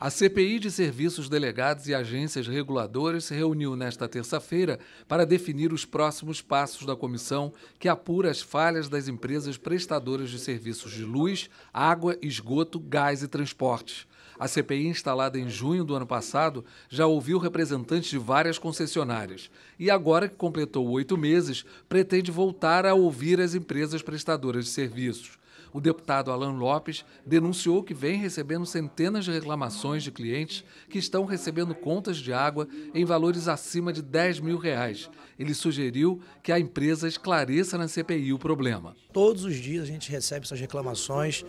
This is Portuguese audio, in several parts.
A CPI de serviços delegados e agências reguladoras se reuniu nesta terça-feira para definir os próximos passos da comissão que apura as falhas das empresas prestadoras de serviços de luz, água, esgoto, gás e transportes. A CPI, instalada em junho do ano passado, já ouviu representantes de várias concessionárias e, agora que completou oito meses, pretende voltar a ouvir as empresas prestadoras de serviços o deputado Alain Lopes denunciou que vem recebendo centenas de reclamações de clientes que estão recebendo contas de água em valores acima de 10 mil reais. Ele sugeriu que a empresa esclareça na CPI o problema. Todos os dias a gente recebe essas reclamações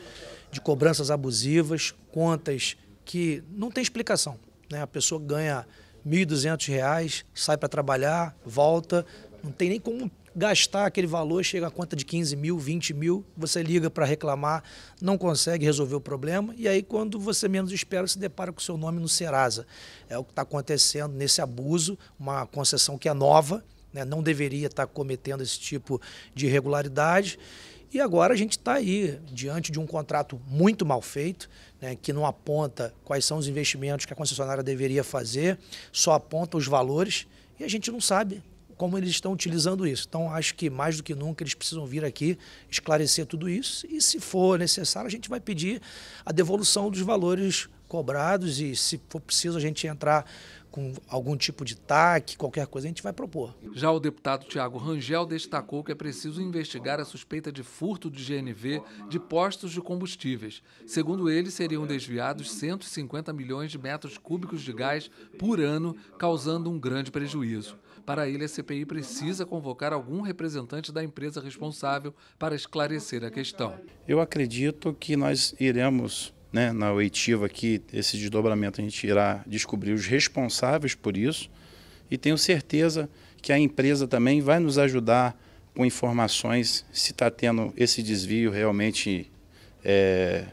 de cobranças abusivas, contas que não tem explicação. Né? A pessoa ganha R$ 1.200, sai para trabalhar, volta, não tem nem como gastar aquele valor, chega a conta de 15 mil, 20 mil, você liga para reclamar, não consegue resolver o problema, e aí quando você menos espera, se depara com o seu nome no Serasa. É o que está acontecendo nesse abuso, uma concessão que é nova, né? não deveria estar tá cometendo esse tipo de irregularidade. E agora a gente está aí diante de um contrato muito mal feito, né, que não aponta quais são os investimentos que a concessionária deveria fazer, só aponta os valores e a gente não sabe como eles estão utilizando isso. Então, acho que mais do que nunca eles precisam vir aqui esclarecer tudo isso e, se for necessário, a gente vai pedir a devolução dos valores cobrados e, se for preciso, a gente entrar com algum tipo de TAC, qualquer coisa, a gente vai propor. Já o deputado Tiago Rangel destacou que é preciso investigar a suspeita de furto de GNV de postos de combustíveis. Segundo ele, seriam desviados 150 milhões de metros cúbicos de gás por ano, causando um grande prejuízo. Para ele, a CPI precisa convocar algum representante da empresa responsável para esclarecer a questão. Eu acredito que nós iremos né, na oitiva aqui, esse desdobramento a gente irá descobrir os responsáveis por isso e tenho certeza que a empresa também vai nos ajudar com informações se está tendo esse desvio realmente, é,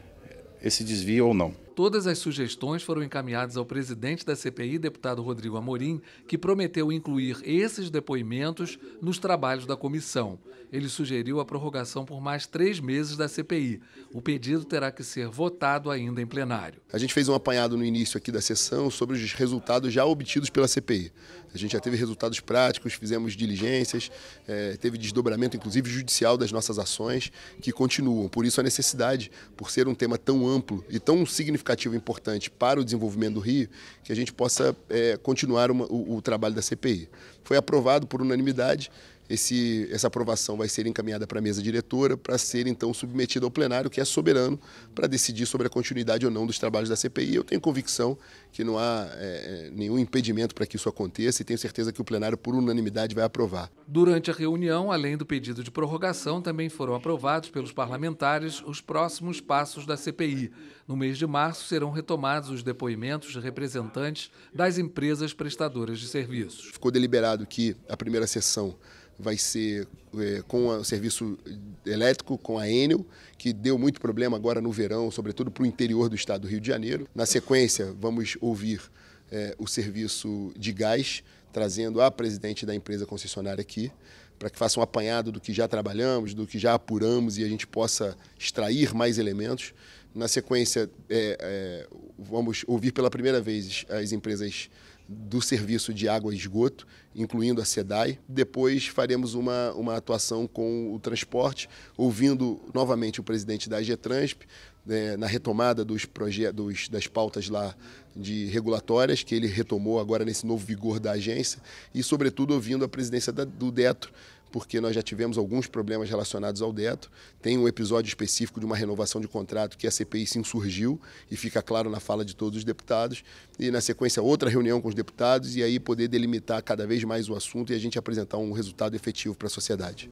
esse desvio ou não. Todas as sugestões foram encaminhadas ao presidente da CPI, deputado Rodrigo Amorim, que prometeu incluir esses depoimentos nos trabalhos da comissão. Ele sugeriu a prorrogação por mais três meses da CPI. O pedido terá que ser votado ainda em plenário. A gente fez um apanhado no início aqui da sessão sobre os resultados já obtidos pela CPI. A gente já teve resultados práticos, fizemos diligências, é, teve desdobramento, inclusive judicial, das nossas ações, que continuam. Por isso, a necessidade, por ser um tema tão amplo e tão significativo, significativo e importante para o desenvolvimento do Rio, que a gente possa é, continuar uma, o, o trabalho da CPI. Foi aprovado por unanimidade esse, essa aprovação vai ser encaminhada para a mesa diretora para ser então submetida ao plenário, que é soberano, para decidir sobre a continuidade ou não dos trabalhos da CPI. Eu tenho convicção que não há é, é, nenhum impedimento para que isso aconteça e tenho certeza que o plenário, por unanimidade, vai aprovar. Durante a reunião, além do pedido de prorrogação, também foram aprovados pelos parlamentares os próximos passos da CPI. No mês de março, serão retomados os depoimentos de representantes das empresas prestadoras de serviços. Ficou deliberado que a primeira sessão vai ser é, com o serviço elétrico, com a Enel, que deu muito problema agora no verão, sobretudo para o interior do estado do Rio de Janeiro. Na sequência, vamos ouvir é, o serviço de gás, trazendo a presidente da empresa concessionária aqui, para que faça um apanhado do que já trabalhamos, do que já apuramos e a gente possa extrair mais elementos. Na sequência, é, é vamos ouvir pela primeira vez as empresas do serviço de água e esgoto, incluindo a SEDAI. Depois faremos uma, uma atuação com o transporte, ouvindo novamente o presidente da AGETRANSP, né, na retomada dos projetos, das pautas lá de regulatórias, que ele retomou agora nesse novo vigor da agência, e, sobretudo, ouvindo a presidência da, do DETRO, porque nós já tivemos alguns problemas relacionados ao Deto, Tem um episódio específico de uma renovação de contrato que a CPI se insurgiu, e fica claro na fala de todos os deputados, e na sequência outra reunião com os deputados, e aí poder delimitar cada vez mais o assunto e a gente apresentar um resultado efetivo para a sociedade.